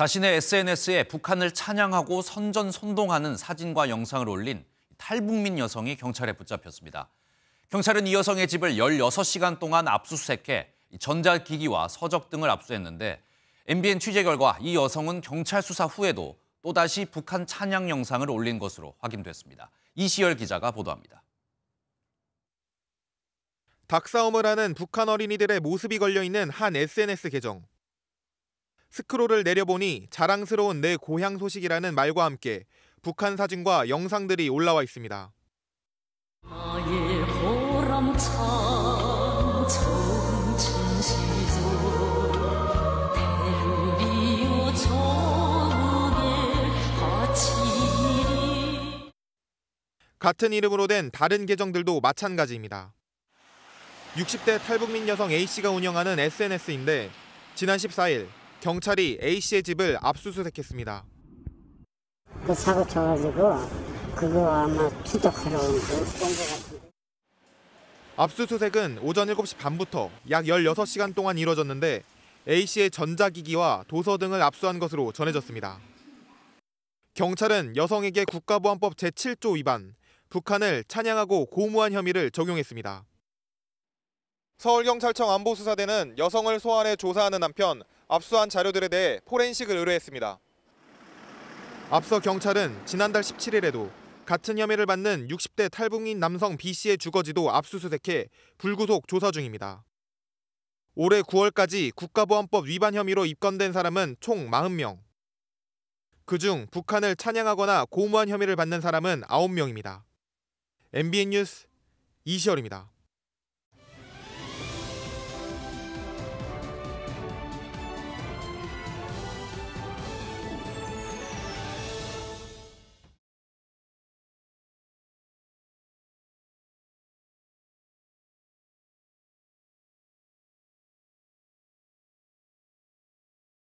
자신의 SNS에 북한을 찬양하고 선전 선동하는 사진과 영상을 올린 탈북민 여성이 경찰에 붙잡혔습니다. 경찰은 이 여성의 집을 16시간 동안 압수수색해 전자기기와 서적 등을 압수했는데 MBN 취재 결과 이 여성은 경찰 수사 후에도 또다시 북한 찬양 영상을 올린 것으로 확인됐습니다. 이시열 기자가 보도합니다. 닭싸움을 하는 북한 어린이들의 모습이 걸려있는 한 SNS 계정. 스크롤을 내려보니 자랑스러운 내 고향 소식이라는 말과 함께 북한 사진과 영상들이 올라와 있습니다. 같은 이름으로 된 다른 계정들도 마찬가지입니다. 60대 탈북민 여성 A씨가 운영하는 SNS인데 지난 14일 경찰이 A씨의 집을 압수수색했습니다. 그 사고 쳐가지고 그거 아마 추적하러 온거 압수수색은 오전 7시 반부터 약 16시간 동안 이뤄졌는데 A씨의 전자기기와 도서 등을 압수한 것으로 전해졌습니다. 경찰은 여성에게 국가보안법 제7조 위반, 북한을 찬양하고 고무한 혐의를 적용했습니다. 서울경찰청 안보수사대는 여성을 소환해 조사하는 한편 압수한 자료들에 대해 포렌식을 의뢰했습니다. 앞서 경찰은 지난달 17일에도 같은 혐의를 받는 60대 탈북민 남성 B씨의 주거지도 압수수색해 불구속 조사 중입니다. 올해 9월까지 국가보안법 위반 혐의로 입건된 사람은 총 40명. 그중 북한을 찬양하거나 고무한 혐의를 받는 사람은 9명입니다. MBN 뉴스 이시열입니다.